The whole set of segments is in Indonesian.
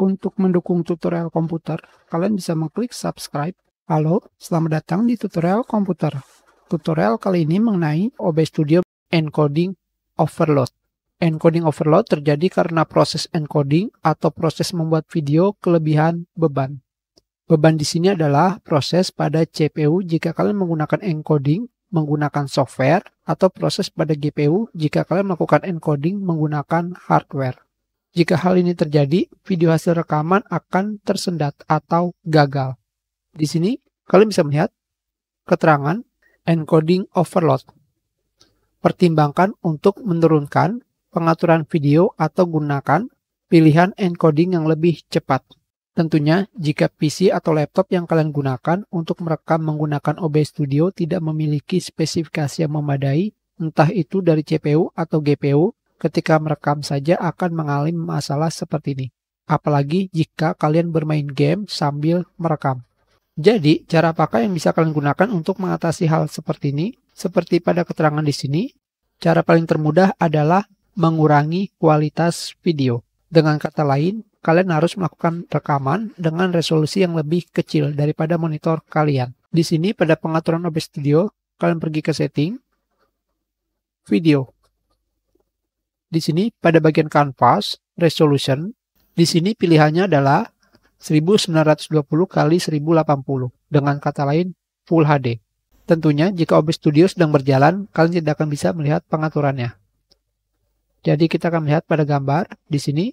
Untuk mendukung tutorial komputer, kalian bisa mengklik subscribe. Halo, selamat datang di tutorial komputer. Tutorial kali ini mengenai OBS Studio Encoding Overload. Encoding overload terjadi karena proses encoding atau proses membuat video kelebihan beban. Beban di sini adalah proses pada CPU jika kalian menggunakan encoding menggunakan software atau proses pada GPU jika kalian melakukan encoding menggunakan hardware. Jika hal ini terjadi, video hasil rekaman akan tersendat atau gagal. Di sini, kalian bisa melihat keterangan encoding overload. Pertimbangkan untuk menurunkan pengaturan video atau gunakan pilihan encoding yang lebih cepat. Tentunya, jika PC atau laptop yang kalian gunakan untuk merekam menggunakan OBS Studio tidak memiliki spesifikasi yang memadai, entah itu dari CPU atau GPU, ketika merekam saja akan mengalami masalah seperti ini. Apalagi jika kalian bermain game sambil merekam. Jadi, cara pakai yang bisa kalian gunakan untuk mengatasi hal seperti ini, seperti pada keterangan di sini, cara paling termudah adalah mengurangi kualitas video. Dengan kata lain, kalian harus melakukan rekaman dengan resolusi yang lebih kecil daripada monitor kalian. Di sini pada pengaturan OBS Studio, kalian pergi ke setting, video. Di sini pada bagian canvas, resolution, di sini pilihannya adalah 1920 kali 1080 dengan kata lain Full HD. Tentunya jika OBS Studio sedang berjalan, kalian tidak akan bisa melihat pengaturannya. Jadi kita akan melihat pada gambar di sini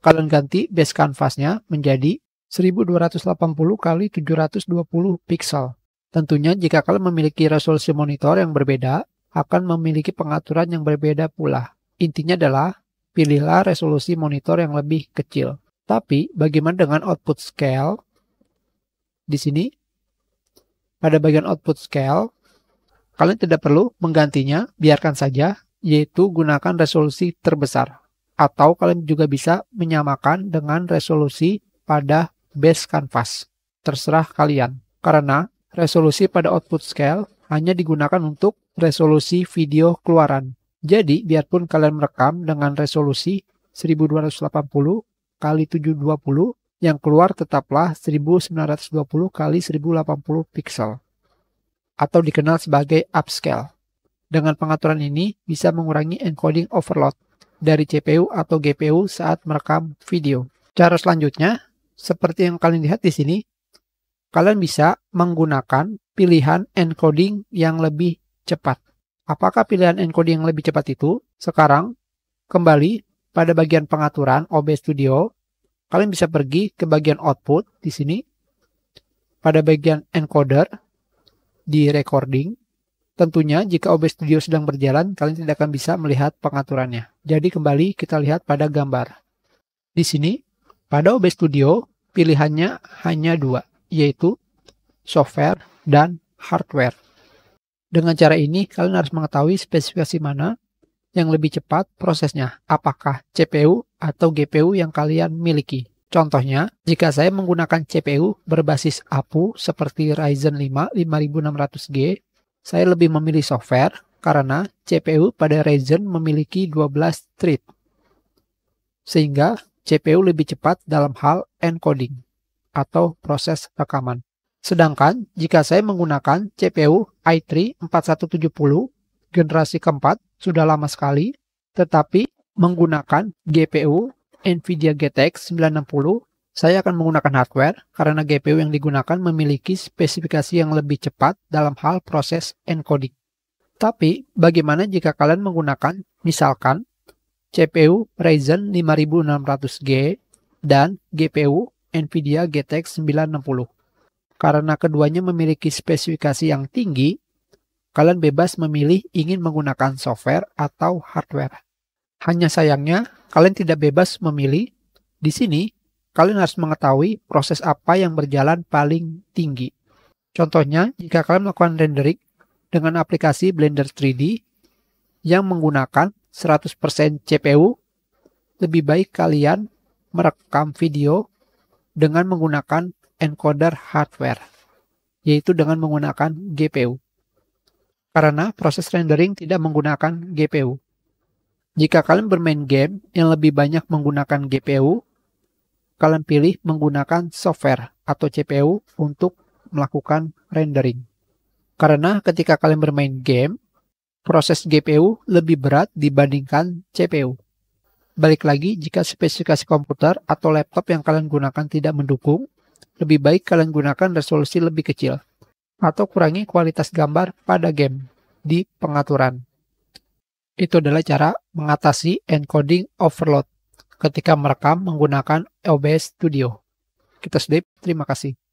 kalian ganti base canvasnya menjadi 1280 kali 720 pixel. Tentunya jika kalian memiliki resolusi monitor yang berbeda, akan memiliki pengaturan yang berbeda pula. Intinya adalah pilihlah resolusi monitor yang lebih kecil. Tapi bagaimana dengan output scale? Di sini pada bagian output scale kalian tidak perlu menggantinya, biarkan saja yaitu gunakan resolusi terbesar atau kalian juga bisa menyamakan dengan resolusi pada base canvas. Terserah kalian. Karena resolusi pada output scale hanya digunakan untuk resolusi video keluaran. Jadi, biarpun kalian merekam dengan resolusi 1280 kali 720, yang keluar tetaplah 1920 kali 1080 piksel atau dikenal sebagai upscale. Dengan pengaturan ini bisa mengurangi encoding overload dari CPU atau GPU saat merekam video. Cara selanjutnya, seperti yang kalian lihat di sini, kalian bisa menggunakan pilihan encoding yang lebih cepat. Apakah pilihan encoding yang lebih cepat itu? Sekarang, kembali pada bagian pengaturan OBS Studio, kalian bisa pergi ke bagian output di sini, pada bagian encoder di recording. Tentunya jika OBS Studio sedang berjalan, kalian tidak akan bisa melihat pengaturannya. Jadi kembali kita lihat pada gambar. Di sini, pada OBS Studio, pilihannya hanya dua, yaitu software dan hardware. Dengan cara ini, kalian harus mengetahui spesifikasi mana yang lebih cepat prosesnya, apakah CPU atau GPU yang kalian miliki. Contohnya, jika saya menggunakan CPU berbasis APU seperti Ryzen 5 5600G, saya lebih memilih software karena CPU pada Ryzen memiliki 12 thread. Sehingga CPU lebih cepat dalam hal encoding atau proses rekaman. Sedangkan jika saya menggunakan CPU i3-4170 generasi keempat sudah lama sekali, tetapi menggunakan GPU NVIDIA GTX 960, saya akan menggunakan hardware karena GPU yang digunakan memiliki spesifikasi yang lebih cepat dalam hal proses encoding. Tapi bagaimana jika kalian menggunakan misalkan CPU Ryzen 5600G dan GPU NVIDIA GTX 960? Karena keduanya memiliki spesifikasi yang tinggi, kalian bebas memilih ingin menggunakan software atau hardware. Hanya sayangnya, kalian tidak bebas memilih. Di sini, kalian harus mengetahui proses apa yang berjalan paling tinggi. Contohnya, jika kalian melakukan rendering dengan aplikasi Blender 3D yang menggunakan 100% CPU, lebih baik kalian merekam video dengan menggunakan encoder hardware, yaitu dengan menggunakan GPU. Karena proses rendering tidak menggunakan GPU. Jika kalian bermain game yang lebih banyak menggunakan GPU, kalian pilih menggunakan software atau CPU untuk melakukan rendering. Karena ketika kalian bermain game, proses GPU lebih berat dibandingkan CPU. Balik lagi, jika spesifikasi komputer atau laptop yang kalian gunakan tidak mendukung, lebih baik kalian gunakan resolusi lebih kecil atau kurangi kualitas gambar pada game di pengaturan. Itu adalah cara mengatasi encoding overload ketika merekam menggunakan OBS Studio. Kita sudah, terima kasih.